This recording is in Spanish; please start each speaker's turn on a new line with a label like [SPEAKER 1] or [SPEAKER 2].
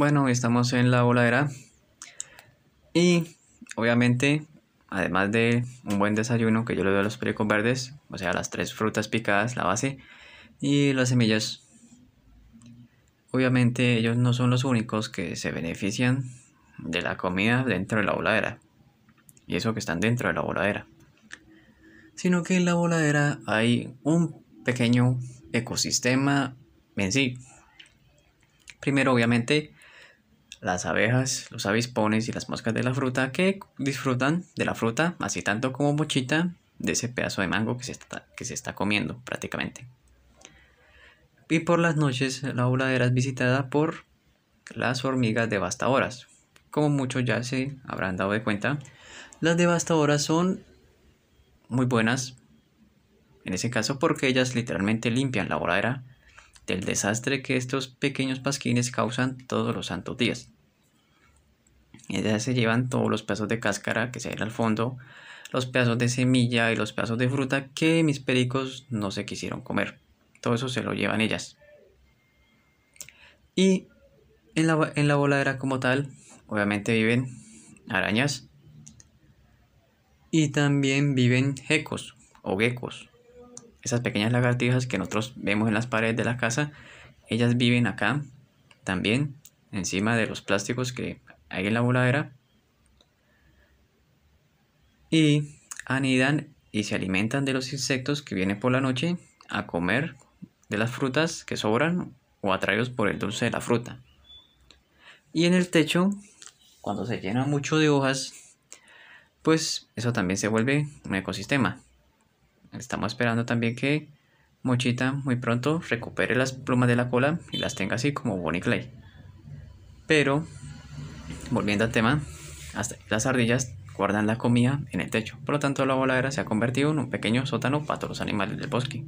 [SPEAKER 1] Bueno, estamos en la voladera y obviamente, además de un buen desayuno que yo le doy a los pericos verdes, o sea, las tres frutas picadas, la base y las semillas, obviamente ellos no son los únicos que se benefician de la comida dentro de la voladera y eso que están dentro de la voladera, sino que en la voladera hay un pequeño ecosistema en sí. Primero, obviamente, las abejas, los avispones y las moscas de la fruta que disfrutan de la fruta, así tanto como mochita, de ese pedazo de mango que se está, que se está comiendo prácticamente. Y por las noches la voladera es visitada por las hormigas devastadoras. Como muchos ya se habrán dado de cuenta, las devastadoras son muy buenas en ese caso porque ellas literalmente limpian la voladera el desastre que estos pequeños pasquines causan todos los santos días. Ellas se llevan todos los pedazos de cáscara que se ven al fondo, los pedazos de semilla y los pedazos de fruta que mis pericos no se quisieron comer. Todo eso se lo llevan ellas. Y en la, en voladera como tal, obviamente viven arañas y también viven gecos o gecos esas pequeñas lagartijas que nosotros vemos en las paredes de la casa, ellas viven acá también, encima de los plásticos que hay en la voladera. Y anidan y se alimentan de los insectos que vienen por la noche a comer de las frutas que sobran o atraídos por el dulce de la fruta. Y en el techo, cuando se llena mucho de hojas, pues eso también se vuelve un ecosistema. Estamos esperando también que Mochita muy pronto recupere las plumas de la cola y las tenga así como Bonnie Clay. Pero, volviendo al tema, las ardillas guardan la comida en el techo. Por lo tanto, la voladera se ha convertido en un pequeño sótano para todos los animales del bosque.